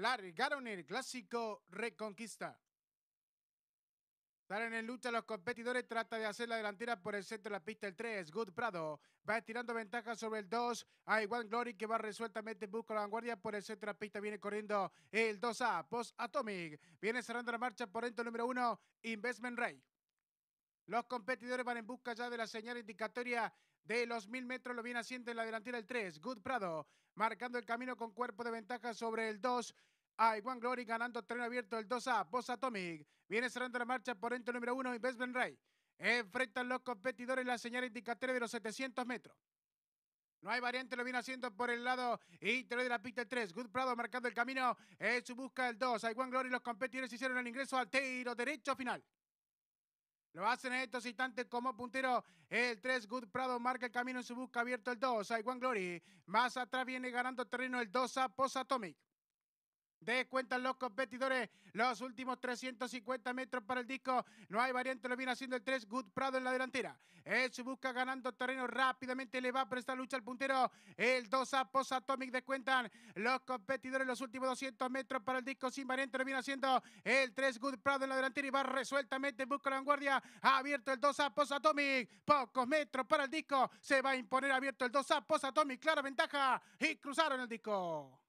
largaron el clásico Reconquista. Están en lucha los competidores, trata de hacer la delantera por el centro de la pista el 3, Good Prado. Va estirando ventaja sobre el 2, Hay One Glory que va resueltamente, busca la vanguardia por el centro de la pista, viene corriendo el 2A, Post Atomic. Viene cerrando la marcha por dentro el número 1, Investment Ray. Los competidores van en busca ya de la señal indicatoria de los mil metros. Lo viene haciendo en la delantera el 3, Good Prado, marcando el camino con cuerpo de ventaja sobre el 2. I One Glory ganando terreno abierto el 2A, Boss Atomic. Viene cerrando la marcha por ente número 1, Ben Ray. Enfrentan los competidores la señal indicatoria de los 700 metros. No hay variante, lo viene haciendo por el lado interior de la pista el 3. Good Prado marcando el camino en eh, su busca del 2. I One Glory, los competidores hicieron el ingreso al tiro derecho final. Lo hacen en estos instantes como puntero. El 3, Good Prado marca el camino en su busca abierto el 2, I One Glory. Más atrás viene ganando terreno el 2 a Post Atomic. Descuentan los competidores los últimos 350 metros para el disco. No hay variante, lo viene haciendo el 3. Good Prado en la delantera. se busca ganando terreno rápidamente. Le va a prestar lucha al puntero. El 2 a Atomic Atomic. Descuentan los competidores los últimos 200 metros para el disco. Sin variante, lo viene haciendo el 3. Good Prado en la delantera y va resueltamente. Busca la vanguardia. abierto el 2 a Atomic. Pocos metros para el disco. Se va a imponer abierto el 2 a Atomic. Clara ventaja. Y cruzaron el disco.